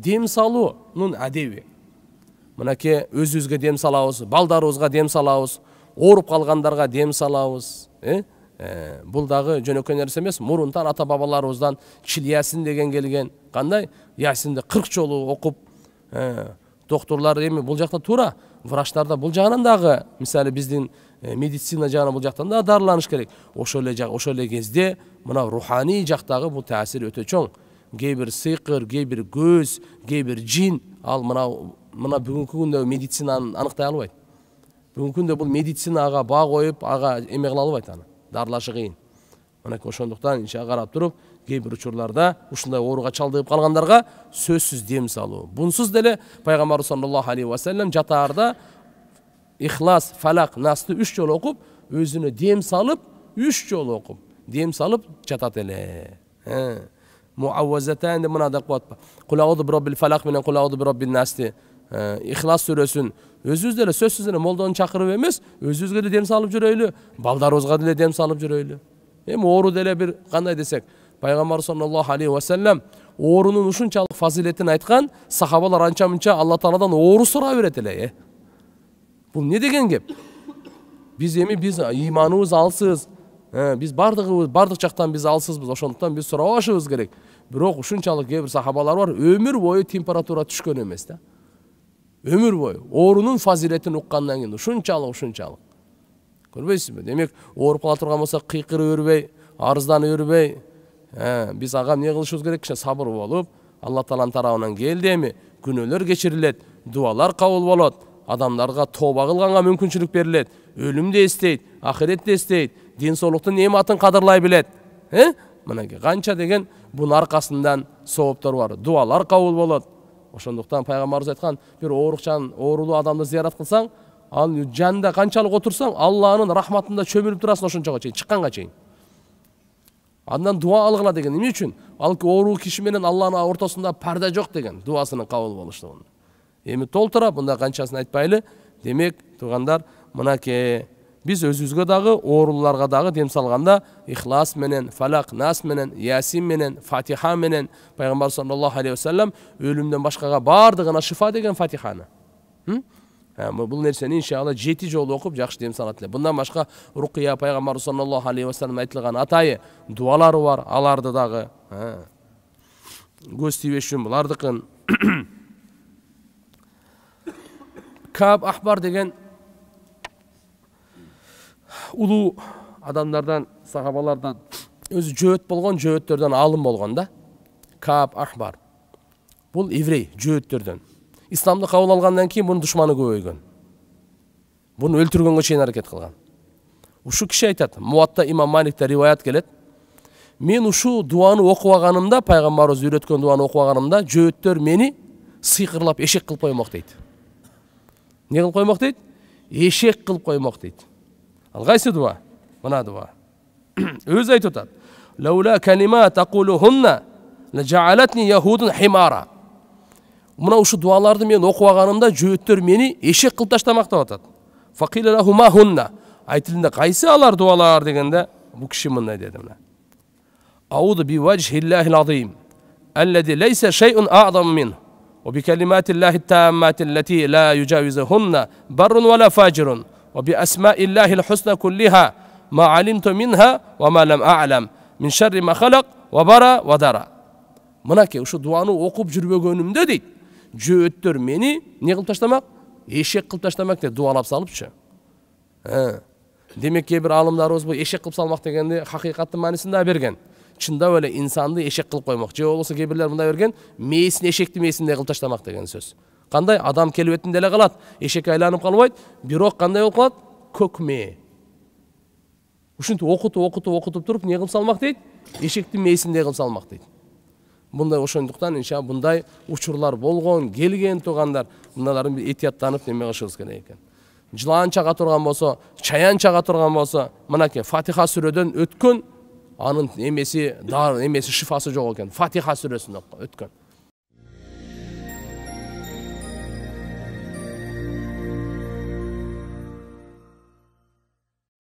дем салу нун әдеби мінекей өз өзге дем салабыз балдарыбызга дем салабыз ооруп калгандарга дем салабыз э? ә, бұл дагы жөнөкөй нерсе эмес мурунтан ата бабаларыбыздан чил деген келген кандай ясинди кырк жолу окуп ә, э, докторлар эми бул жакта тура врачтар да бул жагынан дагы мисалы биздин э, медицина жагынан бул жактан да дарыланыш керек ошол эле ошол эле кезде мына руханий жактагы бул тәсір өтө чоң кейбір сиқыр кейбір көз кейбір жин ал мынау мына бүгінгі күнде медицинаны анықтай албайт бүгінгі күнде бұл медицинаға баа қойып аға эме кыла албайт аны дарылашы кыйын мынакей ошондуктан ишке карап туруп кээ бир учурларда ушундай ооруга чалдыгып калгандарга сөзсүз дем салуу бунсуз деле пайгамбарыбыз саллаллаху алейхи вассалам жатаарда ихлас фалак насты үч жолу окуп өзүнө дем салып үч жолу окуп дем салып жатат эле муаузатан деп мынадай қуат бар құл ауды бірроббил фалақ менен құл ауды бірроббил насте ихлас сүресін өзіңіздері сөзсіздері шақырып емес өзіңізге де дем салып жүрейлі балдарыңызға деле дем салып жүрейлі эми ору деле бир кандай десек пайгамбар саллаллаху алейхи уассалам орунун ушунчалык фазилетин айткан сахабалар анча мынча алла тағаладан оору сура берет эле бул эмне деген кеп биз эми биз иманыбыз алсыз биз баардыгыбыз баардык жактан биз алсызбыз ошондуктан биз сурабашыбыз керек бирок ушунчалык кээ бир сахабалар бар өмүр бою температура түшкөн эмес да өмүр бою оорунун фазилетин уккандан кийин ушунчалык ушунчалык көрбөйсүзбү демек ооруп кала турган болсок кыйкырып өрбөй арызданып өрбөй биз ага эмне кылышыбыз керек кичине сабыр болуп алла тааланын тарабынан келди эми күнөөлөр кечирилет дубалар кабыл болот адамдарга тооба кылганга мүмкүнчүлүк берилет өлүм да эстейт ахирет да эстейт денсаулықтың нематын қадырлай біледі ә? Э? мінекей қанша деген бұның арқасындан сауаптар бар дуалар қабыл болады ошондуктан пайгамбарыбыз айткан бир оорукчан оорулуу адамды зыярат кылсаң ал жанында канчалык отурсаң алланын рахматында чөмүлүп турасың ошончого чейин чыкканга чейин андан дуа алгыла деген эмне үчүн ал оору киши менен алланын ортосунда парда жок деген дубасынын кабыл болушу эми толтура мында канчасын айтпайлы демек туугандар мынакей Біз өзүбүзгө дағы, ооруларга дағы дем салғанда ихлас менен Фалақ, нас менен ясин менен фатиха менен Пайғамбар саллаллаху алейхи вассалам өлүмдөн башкага баардыгына шифа деген фатиханы Бұл нәрсені иншалла жеті жолы оқып, жақсы дем салат эле мындан башка пайғамбар саллаллаху алейхи уассалам айтылган атайы дуалары бар аларды дағы, көз тийбеш үчүн каб ахбар деген улуу адамдардан сахабалардан өзі жөөт болған жөөттөрдөн алым болған да кааб ахбар бұл еврей жөөттөрдөн исламды қабыл алғаннан кейін бұның душманы көбейген бұны өлтіргенге шейін әрекет қылған ушу кіші айтады муатта имам маликте риуаят келет. мен ушу дуаны оқып алғанымда пайғамбар өзі үйреткен дуаны оқып алғанымда жөөттөр мені сиқырлап эшек қылып қоймақ дейді не қылып қоймақ дейді эшек қылып қоймақ дейді الغيسد وا مناد وا يوزي تتاب لولا كلمات تقولهن لجعلتني يهود حمارا من اوش دوالار دمي نوخوا غانم دا جوتر ميني ايشي قلتاش تمخت واتات فقيل له ما هن ايتلنا قيسي الار دوالار ديگند بوكشي من نايد اوض اعوذ بوجه الله العظيم الذي ليس شيء اعظم منه وبكلمات الله التامات التي لا يجاوزهن بر ولا فاجر وبأسماء الله الحسنى كلها ما علمت منها وما لم أعلم من شر ما خلق وبرى ودرى منك وشو دوانو وقب جربه قونم ددي جوتر مني نيقل تشتمك إيشي قل تشتمك دي دوانا شو ها آه. ديمك كبير عالم داروز بو إيشي قل بصالمك حقيقة ما نسن دا чындап эле инсанды эшек кылып коймок же болбосо кээ бирлер мындай берген мээсин эшекти мээсиндей кылып таштамак деген сөз кандай адам келбетинде эле калат эшекке айланып калбайт бирок кандай болуп калат көк мээ ушинтип окутуп окутуп окутуп туруп эмне кылып салмак дейт эшектин мээсиндей кылып салмак дейт мындай ошондуктан инша мындай учурлар болгон келген туугандар мыналарын этияттанып неме кылышыбыз керек экен жылан чага турган болсо чаян чага турган болсо мынакей фатиха сүрөдөн өткөн анын эмеси дары эмеси шифасы жок экен фатиха сүрөсүн өткөн